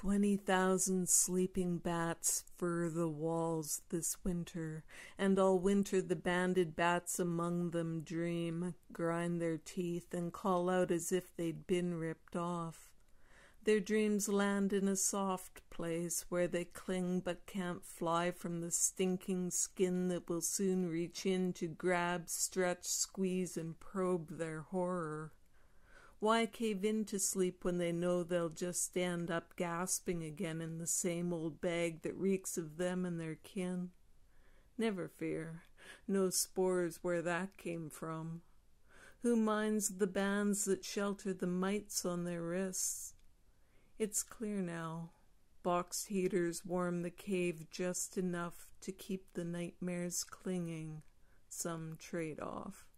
Twenty thousand sleeping bats fur the walls this winter, and all winter the banded bats among them dream, grind their teeth, and call out as if they'd been ripped off. Their dreams land in a soft place where they cling but can't fly from the stinking skin that will soon reach in to grab, stretch, squeeze, and probe their horror. Why cave in to sleep when they know they'll just stand up gasping again in the same old bag that reeks of them and their kin? Never fear, no spores where that came from. Who minds the bands that shelter the mites on their wrists? It's clear now. Box heaters warm the cave just enough to keep the nightmares clinging, some trade off.